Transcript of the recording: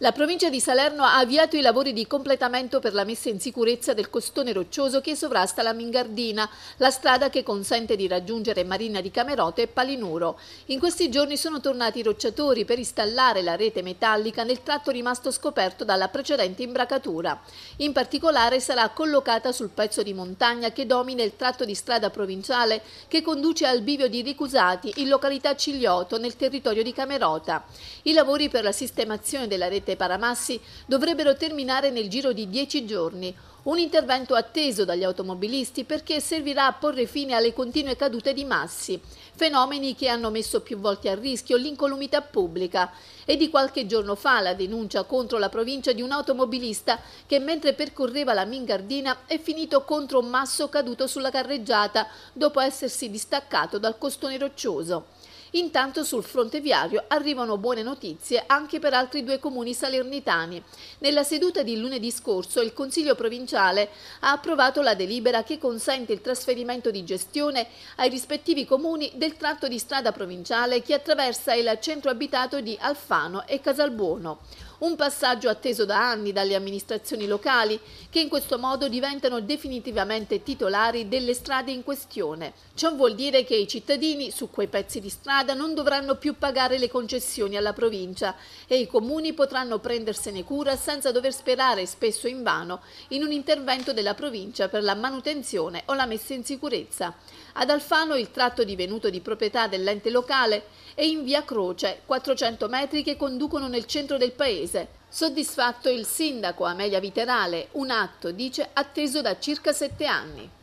La provincia di Salerno ha avviato i lavori di completamento per la messa in sicurezza del costone roccioso che sovrasta la Mingardina, la strada che consente di raggiungere Marina di Camerote e Palinuro. In questi giorni sono tornati i rocciatori per installare la rete metallica nel tratto rimasto scoperto dalla precedente imbracatura. In particolare sarà collocata sul pezzo di montagna che domina il tratto di strada provinciale che conduce al bivio di Ricusati in località Cigliotto nel territorio di Camerota. I lavori per la sistemazione della rete Caserta e Paramassi dovrebbero terminare nel giro di dieci giorni, un intervento atteso dagli automobilisti perché servirà a porre fine alle continue cadute di massi, fenomeni che hanno messo più volte a rischio l'incolumità pubblica. E di qualche giorno fa la denuncia contro la provincia di un automobilista che mentre percorreva la Mingardina è finito contro un masso caduto sulla carreggiata dopo essersi distaccato dal costone roccioso. Intanto sul fronte viario arrivano buone notizie anche per altri due comuni salernitani. Nella seduta di lunedì scorso il Consiglio provinciale ha approvato la delibera che consente il trasferimento di gestione ai rispettivi comuni del tratto di strada provinciale che attraversa il centro abitato di Alfano e Casalbuono un passaggio atteso da anni dalle amministrazioni locali che in questo modo diventano definitivamente titolari delle strade in questione. Ciò vuol dire che i cittadini su quei pezzi di strada non dovranno più pagare le concessioni alla provincia e i comuni potranno prendersene cura senza dover sperare spesso invano in un intervento della provincia per la manutenzione o la messa in sicurezza. Ad Alfano il tratto divenuto di proprietà dell'ente locale è in via Croce 400 metri che conducono nel centro del paese paese. Soddisfatto il sindaco Amelia Viterale, un atto, dice, atteso da circa sette anni.